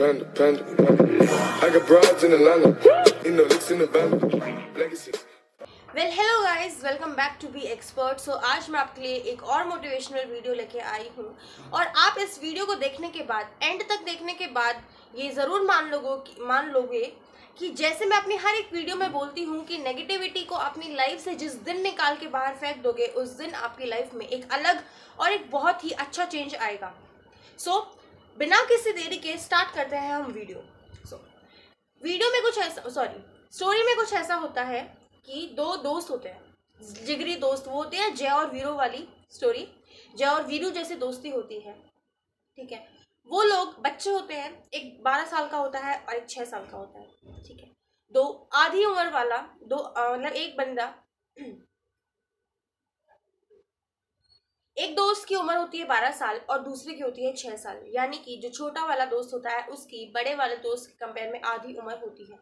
panda, panda, panda. I got broads in Atlanta, in the licks in the band, legacy. Well hello guys welcome back to be expert so आज मैं आपके लिए एक और motivational video लेके आई हूँ और आप इस वीडियो को देखने के बाद एंड तक देखने के बाद ये ज़रूर मान लोगों मान लोगे कि जैसे मैं अपनी हर एक वीडियो में बोलती हूँ कि नेगेटिविटी को अपनी लाइफ से जिस दिन निकाल के बाहर फेंक दोगे उस दिन आपकी लाइफ में एक अलग और एक बहुत ही अच्छा चेंज आएगा सो so, बिना किसी देरी के स्टार्ट करते हैं हम वीडियो सो वीडियो में कुछ ऐसा सॉरी स्टोरी में कुछ ऐसा होता है कि दो दोस्त होते हैं जिगरी दोस्त वो होते हैं जय और वीरो वाली स्टोरी जय और वीरू जैसे दोस्ती होती है ठीक है वो लोग बच्चे होते हैं एक बारह साल का होता है और एक छः साल का होता है ठीक है दो आधी उम्र वाला दो मतलब एक बंदा एक दोस्त की उम्र होती है बारह साल और दूसरे की होती है छः साल यानी कि जो छोटा वाला दोस्त होता है उसकी बड़े वाले दोस्त के कंपेयर में आधी उम्र होती है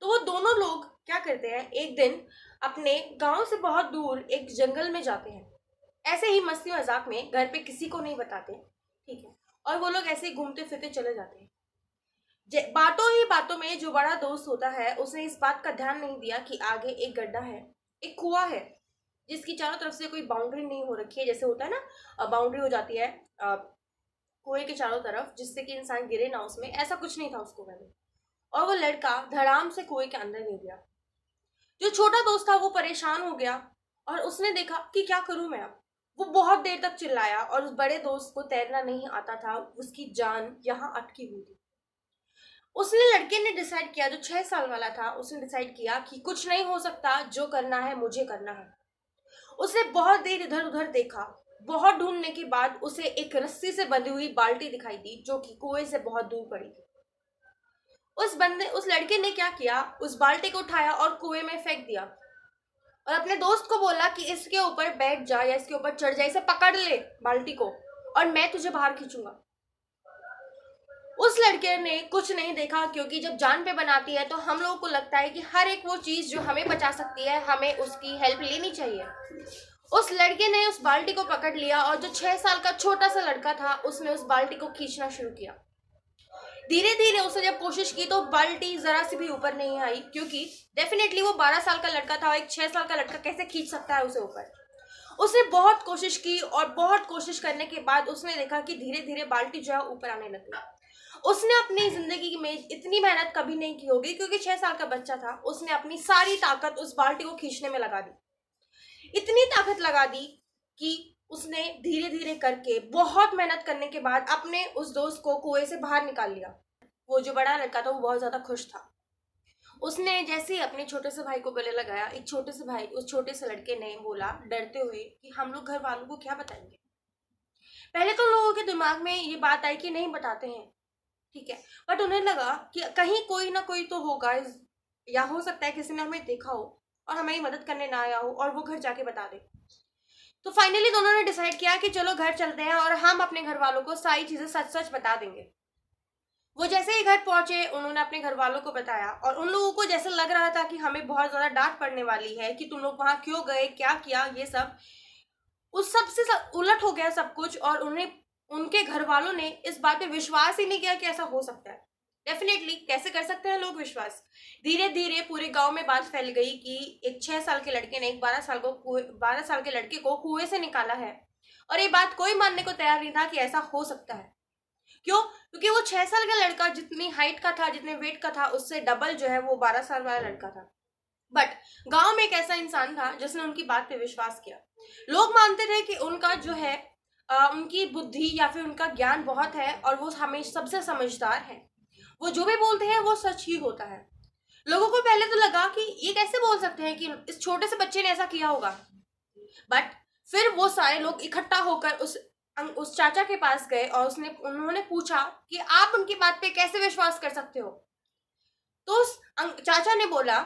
तो वो दोनों लोग क्या करते हैं एक दिन अपने गांव से बहुत दूर एक जंगल में जाते हैं ऐसे ही मस्ती मजाक में घर पे किसी को नहीं बताते ठीक है और वो लोग ऐसे ही घूमते फिरते चले जाते हैं बातों ही बातों में जो बड़ा दोस्त होता है उसने इस बात का ध्यान नहीं दिया कि आगे एक गड्ढा है एक कुआ है जिसकी चारों तरफ से कोई बाउंड्री नहीं हो रखी है जैसे होता है ना बाउंड्री हो जाती है कुएं के चारों तरफ जिससे कि इंसान गिरे ना उसमें ऐसा कुछ नहीं था उस कुएं में और वो लड़का धड़ाम से कुएं के अंदर गिर गया जो छोटा दोस्त था वो परेशान हो गया और उसने देखा कि क्या करूं मैं अब वो बहुत देर तक चिल्लाया और उस बड़े दोस्त को तैरना नहीं आता था उसकी जान यहाँ अटकी हुई थी उसने लड़के ने डिसाइड किया जो छह साल वाला था उसने डिसाइड किया कि कुछ नहीं हो सकता जो करना है मुझे करना है उसने बहुत देर इधर उधर देखा बहुत ढूंढने के बाद उसे एक रस्सी से बंधी हुई बाल्टी दिखाई दी जो कि कुएं से बहुत दूर पड़ी थी उस बंदे उस लड़के ने क्या किया उस बाल्टी को उठाया और कुएं में फेंक दिया और अपने दोस्त को बोला कि इसके ऊपर बैठ जा या इसके ऊपर चढ़ जा इसे पकड़ ले बाल्टी को और मैं तुझे बाहर खींचूंगा उस लड़के ने कुछ नहीं देखा क्योंकि जब जान पे बनाती है तो हम लोगों को लगता है कि हर एक वो चीज़ जो हमें बचा सकती है हमें उसकी हेल्प लेनी चाहिए उस लड़के ने उस बाल्टी को पकड़ लिया और जो छः साल का छोटा सा लड़का था उसने उस बाल्टी को खींचना शुरू किया धीरे धीरे उसने जब कोशिश की तो बाल्टी ज़रा सी भी ऊपर नहीं आई क्योंकि डेफिनेटली वो बारह साल का लड़का था और एक छः साल का लड़का कैसे खींच सकता है उसे ऊपर उसने बहुत कोशिश की और बहुत कोशिश करने के बाद उसने देखा कि धीरे धीरे बाल्टी जो है ऊपर आने लगी उसने अपनी ज़िंदगी में इतनी मेहनत कभी नहीं की होगी क्योंकि छः साल का बच्चा था उसने अपनी सारी ताकत उस बाल्टी को खींचने में लगा दी इतनी ताकत लगा दी कि उसने धीरे धीरे करके बहुत मेहनत करने के बाद अपने उस दोस्त को कुएं से बाहर निकाल लिया वो जो बड़ा लड़का था वो बहुत ज़्यादा खुश था उसने जैसे ही अपने छोटे से भाई को गले लगाया एक छोटे से भाई उस छोटे से लड़के ने बोला डरते हुए कि हम लोग घर वालों को क्या बताएंगे पहले तो लोगों के दिमाग में ये बात आई कि नहीं बताते हैं ठीक है बट उन्हें लगा कि कहीं कोई ना कोई तो होगा या हो सकता है किसी ने हमें देखा हो और हमारी मदद करने ना आया हो और वो घर जाके बता दे तो फाइनली दोनों ने डिसाइड किया कि चलो घर चलते हैं और हम अपने घर वालों को सारी चीज़ें सच सच बता देंगे वो जैसे ही घर पहुंचे उन्होंने अपने घर वालों को बताया और उन लोगों को जैसे लग रहा था कि हमें बहुत ज़्यादा डांट पड़ने वाली है कि तुम लोग वहां क्यों गए क्या किया ये सब उस सब से सब उलट हो गया सब कुछ और उन्हें उनके घर वालों ने इस बात पे विश्वास ही नहीं किया कि ऐसा हो सकता है डेफिनेटली कैसे कर सकते हैं लोग विश्वास धीरे धीरे पूरे गांव में बात फैल गई कि एक छह साल के लड़के ने एक बारह साल को बारह साल के लड़के को कुएं से निकाला है और ये बात कोई मानने को तैयार नहीं था कि ऐसा हो सकता है क्यों क्योंकि वो छह साल का लड़का जितनी हाइट का था जितने वेट का था उससे डबल जो है वो बारह साल वाला लड़का था बट गांव में एक ऐसा इंसान था जिसने उनकी बात पे विश्वास किया लोग मानते थे कि उनका जो है आ, उनकी बुद्धि या फिर उनका ज्ञान बहुत है और वो हमें सबसे समझदार हैं वो जो भी बोलते हैं वो सच ही होता है लोगों को पहले तो लगा कि ये कैसे बोल सकते हैं कि इस छोटे से बच्चे ने ऐसा किया होगा बट फिर वो सारे लोग इकट्ठा होकर उस उस चाचा के पास गए और उसने उन्होंने पूछा कि आप उनकी बात पे कैसे विश्वास कर सकते हो तो उस चाचा ने बोला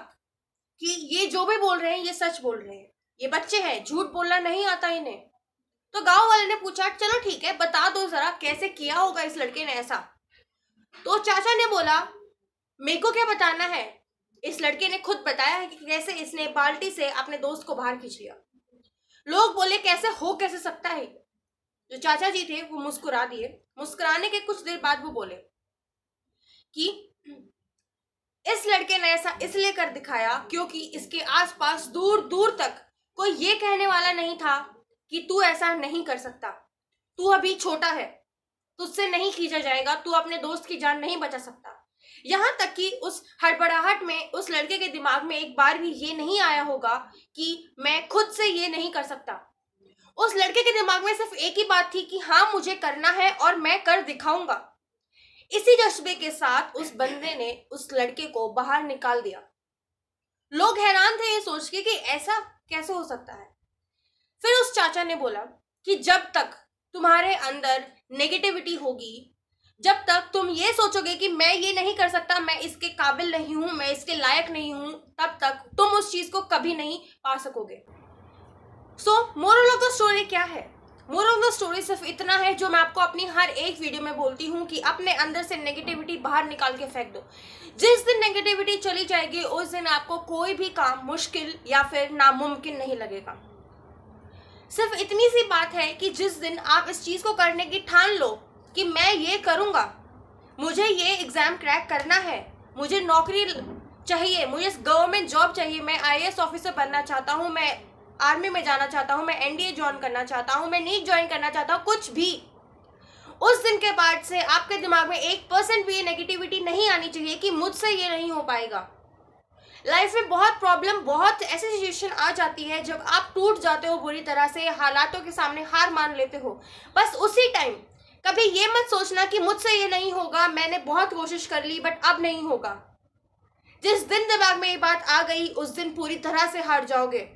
कि ये जो भी बोल रहे हैं ये सच बोल रहे हैं ये बच्चे हैं झूठ बोलना नहीं आता इन्हें तो गांव वाले ने पूछा चलो ठीक है बता दो जरा कैसे किया होगा इस लड़के ने ऐसा तो चाचा ने बोला मेरे को क्या बताना है इस लड़के ने खुद बताया है कि कैसे इसने बाल्टी से अपने दोस्त को बाहर खींच लिया लोग बोले कैसे हो कैसे सकता है जो चाचा जी थे वो मुस्कुरा दिए मुस्कुराने के कुछ देर बाद वो बोले कि इस लड़के ने ऐसा इसलिए कर दिखाया क्योंकि इसके आसपास दूर दूर तक कोई ये कहने वाला नहीं था कि तू ऐसा नहीं कर सकता तू अभी छोटा है तुझसे नहीं खींचा जाएगा तू अपने दोस्त की जान नहीं बचा सकता यहाँ तक कि उस हड़बड़ाहट में उस लड़के के दिमाग में एक बार भी ये नहीं आया होगा कि मैं खुद से ये नहीं कर सकता उस लड़के के दिमाग में सिर्फ एक ही बात थी कि हाँ मुझे करना है और मैं कर दिखाऊंगा इसी जज्बे के साथ उस बंदे ने उस लड़के को बाहर निकाल दिया लोग हैरान थे ये सोच के कि ऐसा कैसे हो सकता है फिर उस चाचा ने बोला कि जब तक तुम्हारे अंदर नेगेटिविटी होगी जब तक तुम ये सोचोगे कि मैं ये नहीं कर सकता मैं इसके काबिल नहीं हूँ मैं इसके लायक नहीं हूँ तब तक तुम उस चीज़ को कभी नहीं पा सकोगे so moral of the story क्या है मोरल ऑफ द स्टोरी सिर्फ इतना है जो मैं आपको अपनी हर एक वीडियो में बोलती हूँ कि अपने अंदर से नेगेटिविटी बाहर निकाल के फेंक दो जिस दिन नेगेटिविटी चली जाएगी उस दिन आपको कोई भी काम मुश्किल या फिर नामुमकिन नहीं लगेगा सिर्फ इतनी सी बात है कि जिस दिन आप इस चीज़ को करने की ठान लो कि मैं ये करूँगा मुझे ये एग्ज़ाम क्रैक करना है मुझे नौकरी चाहिए मुझे गवर्नमेंट जॉब चाहिए मैं आई ऑफिसर बनना चाहता हूँ मैं आर्मी में जाना चाहता हूँ मैं एन ज्वाइन करना चाहता हूँ मैं नीट ज्वाइन करना चाहता हूँ कुछ भी उस दिन के बाद से आपके दिमाग में एक परसेंट भी ये नेगेटिविटी नहीं आनी चाहिए कि मुझसे ये नहीं हो पाएगा लाइफ में बहुत प्रॉब्लम बहुत ऐसी सिचुएशन आ जाती है जब आप टूट जाते हो बुरी तरह से हालातों के सामने हार मान लेते हो बस उसी टाइम कभी ये मत सोचना कि मुझसे ये नहीं होगा मैंने बहुत कोशिश कर ली बट अब नहीं होगा जिस दिन दिमाग में ये बात आ गई उस दिन पूरी तरह से हार जाओगे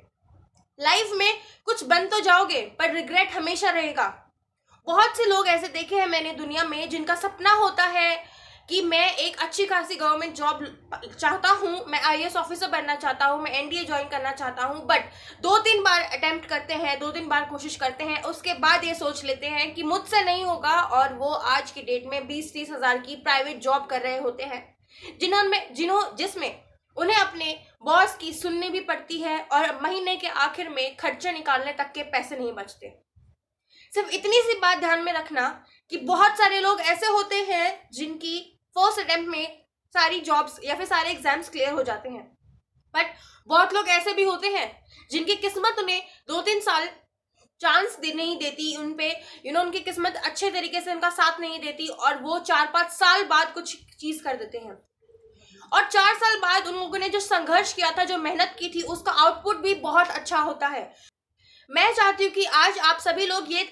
लाइफ में कुछ बन तो जाओगे पर रिग्रेट हमेशा रहेगा बहुत से लोग ऐसे देखे हैं मैंने दुनिया में जिनका सपना होता है कि मैं एक अच्छी खासी गवर्नमेंट जॉब चाहता हूँ मैं आई ऑफिसर बनना चाहता हूँ मैं एनडीए ज्वाइन करना चाहता हूँ बट दो तीन बार अटैम्प्ट करते हैं दो तीन बार कोशिश करते हैं उसके बाद ये सोच लेते हैं कि मुझसे नहीं होगा और वो आज की डेट में बीस तीस हज़ार की प्राइवेट जॉब कर रहे होते हैं जिन्होंने जिन्हों जिसमें उन्हें अपने बॉस की सुननी भी पड़ती है और महीने के आखिर में खर्चे निकालने तक के पैसे नहीं बचते सिर्फ इतनी सी बात ध्यान में रखना कि बहुत सारे लोग ऐसे होते हैं जिनकी फर्स्ट अटेम्प्ट में सारी जॉब्स या फिर सारे एग्जाम्स क्लियर हो जाते हैं बट बहुत लोग ऐसे भी होते हैं जिनकी किस्मत उन्हें दो तीन साल चांस दे नहीं देती उन पे यू नो उनकी किस्मत अच्छे तरीके से उनका साथ नहीं देती और वो चार पाँच साल बाद कुछ चीज़ कर देते हैं और चार साल बाद उन लोगों ने जो संघर्ष किया था जो मेहनत की थी उसका आउटपुट भी बहुत अच्छा होता है मैं चाहती हूँ कि आज आप सभी लोग ये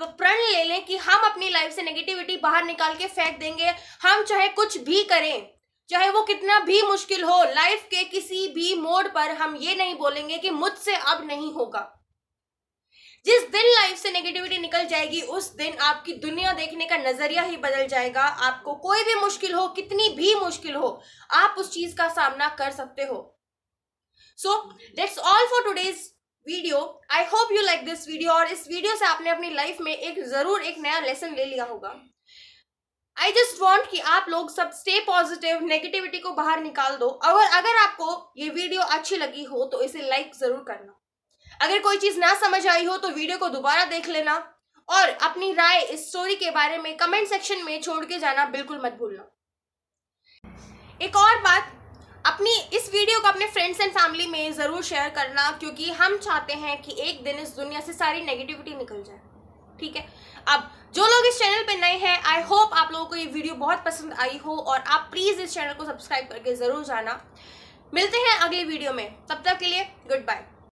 प्रण ले लें कि हम अपनी लाइफ से नेगेटिविटी बाहर निकाल के फेंक देंगे हम चाहे कुछ भी करें चाहे वो कितना भी मुश्किल हो लाइफ के किसी भी मोड पर हम ये नहीं बोलेंगे कि मुझसे अब नहीं होगा जिस दिन लाइफ से नेगेटिविटी निकल जाएगी उस दिन आपकी दुनिया देखने का नजरिया ही बदल जाएगा आपको कोई भी मुश्किल हो कितनी भी मुश्किल हो आप उस चीज का सामना कर सकते हो so that's all for today's video I hope you like this video और इस वीडियो से आपने अपनी लाइफ में एक ज़रूर एक नया लेसन ले लिया होगा आई जस्ट वॉन्ट कि आप लोग सब स्टे पॉजिटिव नेगेटिविटी को बाहर निकाल दो और अगर आपको ये वीडियो अच्छी लगी हो तो इसे लाइक ज़रूर करना अगर कोई चीज़ ना समझ आई हो तो वीडियो को दोबारा देख लेना और अपनी राय इस स्टोरी के बारे में कमेंट सेक्शन में छोड़ के जाना बिल्कुल मत भूलना एक और बात अपनी इस वीडियो को अपने फ्रेंड्स एंड फैमिली में ज़रूर शेयर करना क्योंकि हम चाहते हैं कि एक दिन इस दुनिया से सारी नेगेटिविटी निकल जाए ठीक है अब जो लोग इस चैनल पे नए हैं आई होप आप लोगों को ये वीडियो बहुत पसंद आई हो और आप प्लीज़ इस चैनल को सब्सक्राइब करके ज़रूर जाना मिलते हैं अगले वीडियो में तब तक के लिए गुड बाय